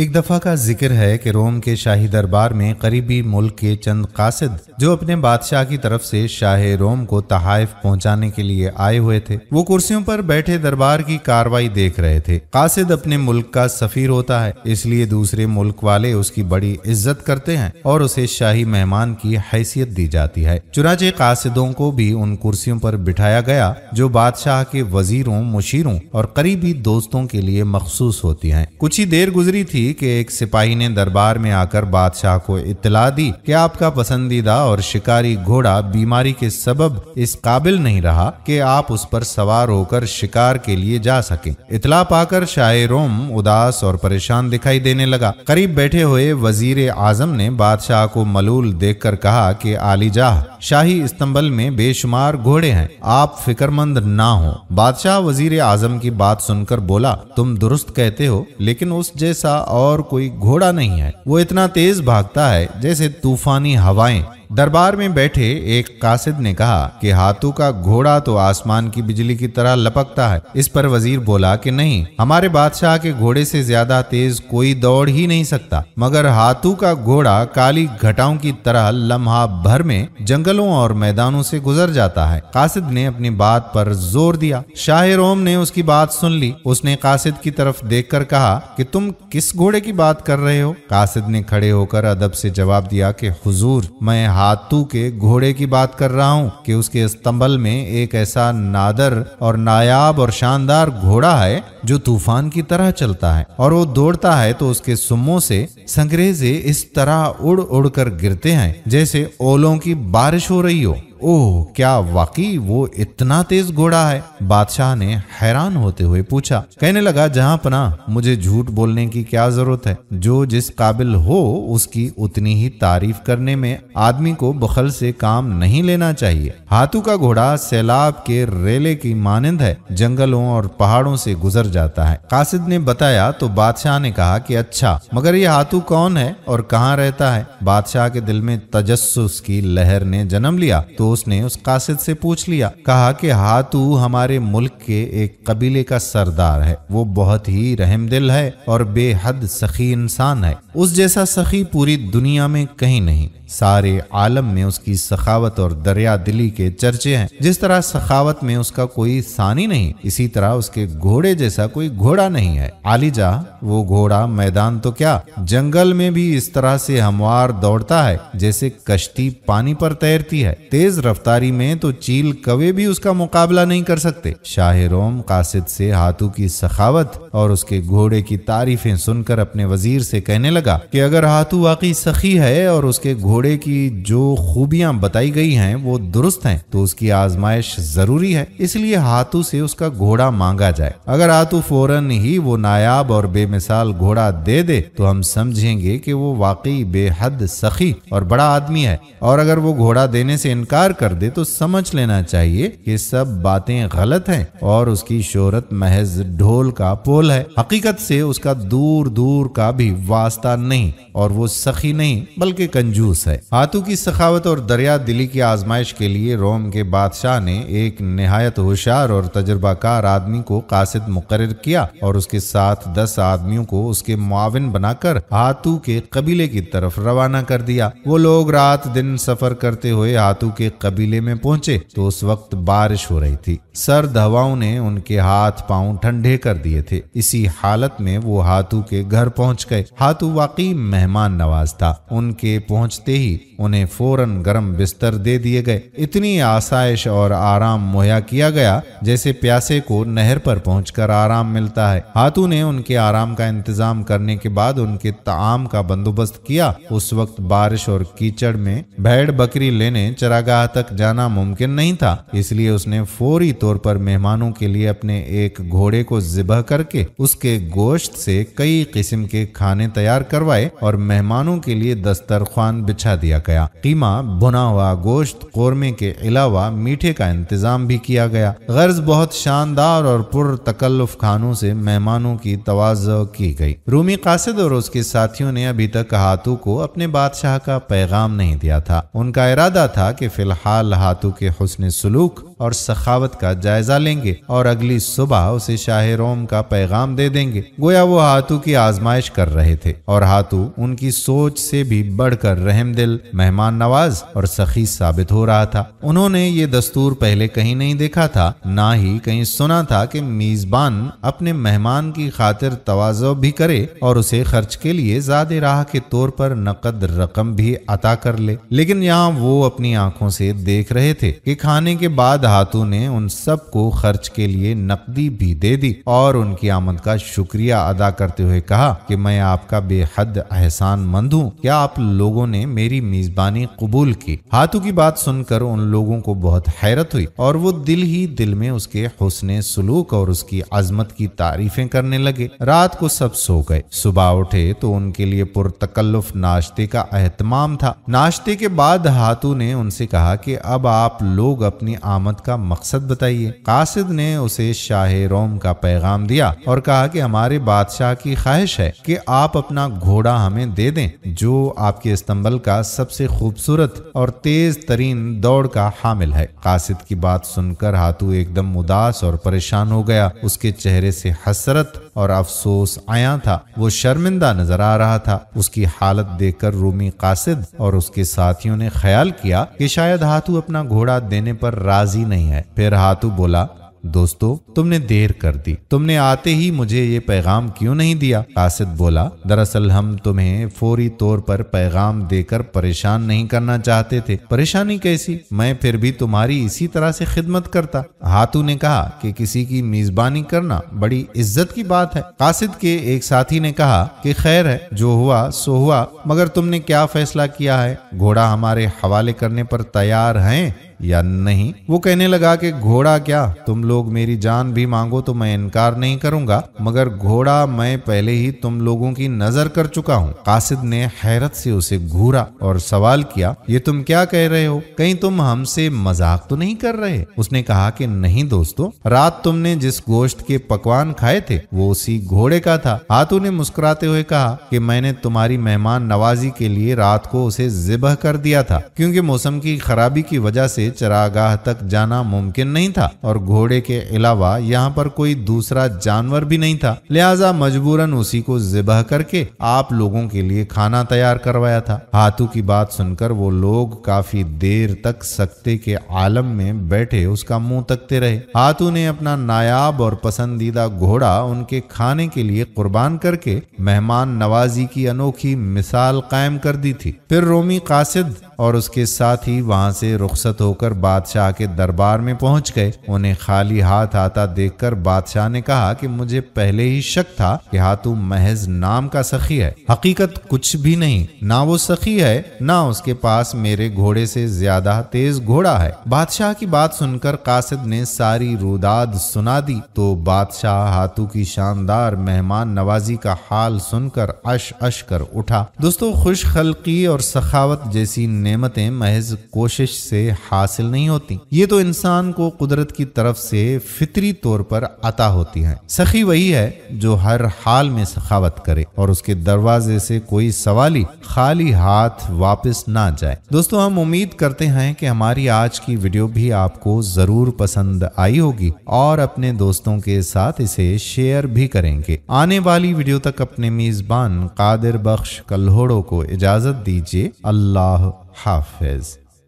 एक दफ़ा का जिक्र है कि रोम के शाही दरबार में करीबी मुल्क के चंद कासिद जो अपने बादशाह की तरफ से शाह रोम को तहाइफ पहुंचाने के लिए आए हुए थे वो कुर्सियों पर बैठे दरबार की कार्रवाई देख रहे थे कासिद अपने मुल्क का सफीर होता है इसलिए दूसरे मुल्क वाले उसकी बड़ी इज्जत करते हैं और उसे शाही मेहमान की हैसियत दी जाती है चुनाचे कासिदों को भी उन कुर्सियों पर बिठाया गया जो बादशाह के वजीरों मुशीरों और करीबी दोस्तों के लिए मखसूस होती है कुछ ही देर गुजरी थी थी कि एक सिपाही ने दरबार में आकर बादशाह को इतला दी कि आपका पसंदीदा और शिकारी घोड़ा बीमारी के सबब इस काबिल नहीं रहा कि आप उस पर सवार होकर शिकार के लिए जा सके इतला पाकर रोम उदास और परेशान दिखाई देने लगा करीब बैठे हुए वजीर आजम ने बादशाह को मलूल देख कहा कि जाह शाही इस्तंबल में बेशुमार घोड़े हैं आप फिक्रमंद ना हो बादशाह वजीर आजम की बात सुनकर बोला तुम दुरुस्त कहते हो लेकिन उस जैसा और कोई घोड़ा नहीं है वो इतना तेज भागता है जैसे तूफानी हवाएं दरबार में बैठे एक कासिद ने कहा कि हाथू का घोड़ा तो आसमान की बिजली की तरह लपकता है इस पर वजीर बोला कि नहीं हमारे बादशाह के घोड़े से ज्यादा तेज कोई दौड़ ही नहीं सकता मगर हाथू का घोड़ा काली घटाओं की तरह लम्हा भर में जंगलों और मैदानों से गुजर जाता है कासिद ने अपनी बात पर जोर दिया शाह रोम ने उसकी बात सुन ली उसने कासिद की तरफ देख कर कहा कि तुम किस घोड़े की बात कर रहे हो कासिद ने खड़े होकर अदब से जवाब दिया की हजूर मैं धातु के घोड़े की बात कर रहा हूँ कि उसके स्तंभल में एक ऐसा नादर और नायाब और शानदार घोड़ा है जो तूफान की तरह चलता है और वो दौड़ता है तो उसके सुमो से संग्रेजे इस तरह उड़ उड़ कर गिरते हैं जैसे ओलों की बारिश हो रही हो ओह क्या वाकई वो इतना तेज घोड़ा है बादशाह ने हैरान होते हुए पूछा कहने लगा जहाँ पना मुझे झूठ बोलने की क्या जरूरत है जो जिस काबिल हो उसकी उतनी ही तारीफ करने में आदमी को बखल से काम नहीं लेना चाहिए हाथू का घोड़ा सैलाब के रेले की मानंद है जंगलों और पहाड़ों से गुजर जाता है कासिद ने बताया तो बादशाह ने कहा कि अच्छा मगर ये हाथू कौन है और कहाँ रहता है बादशाह के दिल में तजस्स की लहर ने जन्म लिया तो उसने उस कासिद से पूछ लिया कहा कि हाथू हमारे मुल्क के एक कबीले का सरदार है वो बहुत ही रहम दिल है और बेहद सखी इंसान है उस जैसा सखी पूरी दुनिया में कहीं नहीं सारे आलम में उसकी सखावत और दरिया दिली के चर्चे हैं जिस तरह सखावत में उसका कोई सानी नहीं इसी तरह उसके घोड़े जैसा कोई घोड़ा नहीं है आलिजा वो घोड़ा मैदान तो क्या जंगल में भी इस तरह से हमवार दौड़ता है जैसे कश्ती पानी पर तैरती है तेज रफ्तारी में तो चील कवे भी उसका मुकाबला नहीं कर सकते शाह रोम कासिद से हाथू की सखावत और उसके घोड़े की तारीफें सुनकर अपने वजीर से कहने लगा कि अगर हाथू वाकई सखी है और उसके घोड़े की जो खूबियां बताई गई हैं वो दुरुस्त हैं तो उसकी आजमाइश जरूरी है इसलिए हाथू से उसका घोड़ा मांगा जाए अगर हाथू फौरन ही वो नायाब और बेमिसाल घोड़ा दे दे तो हम समझेंगे कि वो वाकई बेहद सखी और बड़ा आदमी है और अगर वो घोड़ा देने से इनकार इनकार कर दे तो समझ लेना चाहिए कि सब बातें गलत हैं और उसकी शोहरत महज ढोल का पोल है हकीकत से उसका दूर दूर का भी वास्ता नहीं और वो सखी नहीं बल्कि कंजूस है हाथों की सखावत और दरिया दिली की आजमाइश के लिए रोम के बादशाह ने एक नहायत होशियार और तजुर्बाकार आदमी को कासिद मुकर किया और उसके साथ दस आदमियों को उसके मुआविन बनाकर हाथू के कबीले की तरफ रवाना कर दिया वो लोग रात दिन सफर करते हुए हाथू के कबीले में पहुंचे तो उस वक्त बारिश हो रही थी सर्द हवाओं ने उनके हाथ पांव ठंडे कर दिए थे इसी हालत में वो हाथू के घर पहुंच गए हाथू वाकई मेहमान नवाज था उनके पहुंचते ही उन्हें फौरन गर्म बिस्तर दे दिए गए इतनी आसाइश और आराम मुहैया किया गया जैसे प्यासे को नहर पर पहुंचकर आराम मिलता है हाथू ने उनके आराम का इंतजाम करने के बाद उनके ताम का बंदोबस्त किया उस वक्त बारिश और कीचड़ में भेड़ बकरी लेने चरागाह दरगाह तक जाना मुमकिन नहीं था इसलिए उसने फौरी तौर पर मेहमानों के लिए अपने एक घोड़े को जिबह करके उसके गोश्त से कई किस्म के खाने तैयार करवाए और मेहमानों के लिए दस्तरखान बिछा दिया गया कीमा भुना हुआ गोश्त कौरमे के अलावा मीठे का इंतजाम भी किया गया गर्ज बहुत शानदार और पुर तकल्लुफ खानों से मेहमानों की तोज़ की गई रूमी कासिद और उसके साथियों ने अभी तक हाथों को अपने बादशाह का पैगाम नहीं दिया था उनका इरादा था कि फिलहाल हाल हाथों के हसन सलूक और सखावत का जायजा लेंगे और अगली सुबह उसे शाह रोम का पैगाम दे देंगे गोया वो हाथू की आजमाइश कर रहे थे और हाथू उनकी सोच से भी बढ़कर रहम दिल मेहमान नवाज और सखी साबित हो रहा था उन्होंने ये दस्तूर पहले कहीं नहीं देखा था ना ही कहीं सुना था कि मेजबान अपने मेहमान की खातिर तोजो भी करे और उसे खर्च के लिए ज्यादा राह के तौर पर नकद रकम भी अता कर ले लेकिन यहाँ वो अपनी आंखों से से देख रहे थे कि खाने के बाद हाथू ने उन सबको खर्च के लिए नकदी भी दे दी और उनकी आमद का शुक्रिया अदा करते हुए कहा कि मैं आपका बेहद एहसान मंद हूँ क्या आप लोगों ने मेरी मेजबानी कबूल की हाथू की बात सुनकर उन लोगों को बहुत हैरत हुई और वो दिल ही दिल में उसके हुसन सलूक और उसकी आजमत की तारीफें करने लगे रात को सब सो गए सुबह उठे तो उनके लिए पुरतकल्लुफ नाश्ते का अहतमाम था नाश्ते के बाद हाथू ने उनसे कहा कहा कि अब आप लोग अपनी आमद का मकसद बताइए कासिद ने उसे शाह रोम का पैगाम दिया और कहा कि हमारे बादशाह की ख्वाहिश है कि आप अपना घोड़ा हमें दे दें जो आपके इस्तंबल का सबसे खूबसूरत और तेज तरीन दौड़ का हामिल है कासिद की बात सुनकर हाथू एकदम उदास और परेशान हो गया उसके चेहरे से हसरत और अफसोस आया था वो शर्मिंदा नजर आ रहा था उसकी हालत देखकर रूमी कासिद और उसके साथियों ने ख्याल किया कि शायद धातु हाथू अपना घोड़ा देने पर राजी नहीं है फिर हाथू बोला दोस्तों तुमने देर कर दी तुमने आते ही मुझे ये पैगाम क्यों नहीं दिया कासिद बोला दरअसल हम तुम्हें फौरी तौर पर पैगाम देकर परेशान नहीं करना चाहते थे परेशानी कैसी मैं फिर भी तुम्हारी इसी तरह से खिदमत करता हाथू ने कहा कि किसी की मेजबानी करना बड़ी इज्जत की बात है कासिद के एक साथी ने कहा कि खैर है जो हुआ सो हुआ मगर तुमने क्या फैसला किया है घोड़ा हमारे हवाले करने पर तैयार हैं या नहीं वो कहने लगा कि घोड़ा क्या तुम लोग मेरी जान भी मांगो तो मैं इनकार नहीं करूंगा मगर घोड़ा मैं पहले ही तुम लोगों की नजर कर चुका हूँ कासिद ने हैरत से उसे घूरा और सवाल किया ये तुम क्या कह रहे हो कहीं तुम हमसे मजाक तो नहीं कर रहे उसने कहा कि नहीं दोस्तों रात तुमने जिस गोश्त के पकवान खाए थे वो उसी घोड़े का था हाथों ने मुस्कुराते हुए कहा कि मैंने तुम्हारी मेहमान नवाजी के लिए रात को उसे जिबह कर दिया था क्योंकि मौसम की खराबी की वजह से चरागाह तक जाना मुमकिन नहीं था और घोड़े के अलावा यहाँ पर कोई दूसरा जानवर भी नहीं था लिहाजा मजबूरन उसी को जिबह करके आप लोगों के लिए खाना तैयार करवाया था हाथू की बात सुनकर वो लोग काफी देर तक सकते के आलम में बैठे उसका मुंह तकते रहे हाथू ने अपना नायाब और पसंदीदा घोड़ा उनके खाने के लिए कुर्बान करके मेहमान नवाजी की अनोखी मिसाल कायम कर दी थी फिर रोमी कासिद और उसके साथ ही वहां से रुखसत होकर होकर बादशाह के दरबार में पहुंच गए उन्हें खाली हाथ आता देखकर बादशाह ने कहा कि मुझे पहले ही शक था कि हाथू महज नाम का सखी है हकीकत कुछ भी नहीं ना वो सखी है ना उसके पास मेरे घोड़े से ज्यादा तेज घोड़ा है बादशाह की बात सुनकर कासिद ने सारी रुदाद सुना दी तो बादशाह हाथू की शानदार मेहमान नवाजी का हाल सुनकर अश अश कर उठा दोस्तों खुश खलकी और सखावत जैसी नेमतें महज कोशिश से हाथ हासिल नहीं होती ये तो इंसान को कुदरत की तरफ से फितरी तौर पर अता होती है सखी वही है जो हर हाल में सखावत करे और उसके दरवाजे से कोई सवाली खाली हाथ वापस ना जाए दोस्तों हम उम्मीद करते हैं कि हमारी आज की वीडियो भी आपको जरूर पसंद आई होगी और अपने दोस्तों के साथ इसे शेयर भी करेंगे आने वाली वीडियो तक अपने मेजबान कादिर बख्श कल्होड़ो को इजाजत दीजिए अल्लाह हाफिज